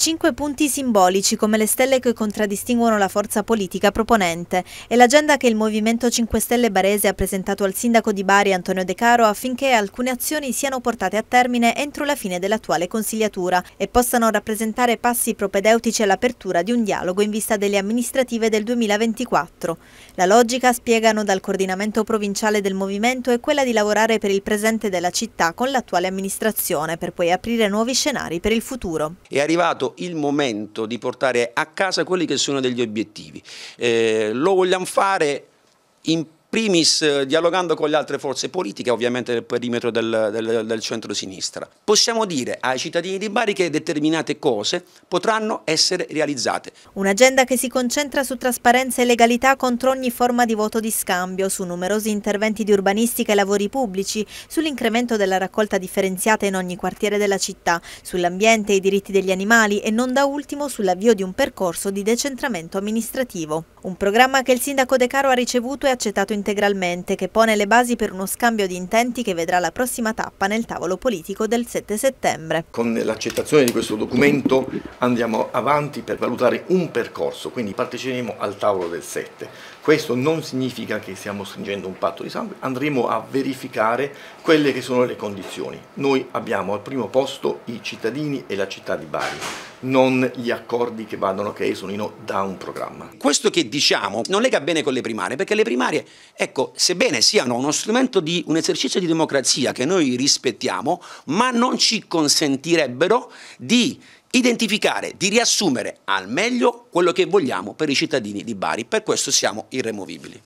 Cinque punti simbolici come le stelle che contraddistinguono la forza politica proponente e l'agenda che il Movimento 5 Stelle Barese ha presentato al sindaco di Bari Antonio De Caro affinché alcune azioni siano portate a termine entro la fine dell'attuale consigliatura e possano rappresentare passi propedeutici all'apertura di un dialogo in vista delle amministrative del 2024. La logica, spiegano dal coordinamento provinciale del Movimento, è quella di lavorare per il presente della città con l'attuale amministrazione per poi aprire nuovi scenari per il futuro. È arrivato arrivato il momento di portare a casa quelli che sono degli obiettivi. Eh, lo vogliamo fare in primis eh, dialogando con le altre forze politiche, ovviamente nel perimetro del, del, del centro-sinistra. Possiamo dire ai cittadini di Bari che determinate cose potranno essere realizzate. Un'agenda che si concentra su trasparenza e legalità contro ogni forma di voto di scambio, su numerosi interventi di urbanistica e lavori pubblici, sull'incremento della raccolta differenziata in ogni quartiere della città, sull'ambiente e i diritti degli animali e non da ultimo sull'avvio di un percorso di decentramento amministrativo. Un programma che il sindaco De Caro ha ricevuto e accettato in integralmente che pone le basi per uno scambio di intenti che vedrà la prossima tappa nel tavolo politico del 7 settembre. Con l'accettazione di questo documento andiamo avanti per valutare un percorso, quindi parteciperemo al tavolo del 7. Questo non significa che stiamo stringendo un patto di sangue, andremo a verificare quelle che sono le condizioni. Noi abbiamo al primo posto i cittadini e la città di Bari non gli accordi che vanno che esulino da un programma. Questo che diciamo non lega bene con le primarie, perché le primarie, ecco, sebbene siano uno strumento di un esercizio di democrazia che noi rispettiamo, ma non ci consentirebbero di identificare, di riassumere al meglio quello che vogliamo per i cittadini di Bari. Per questo siamo irremovibili.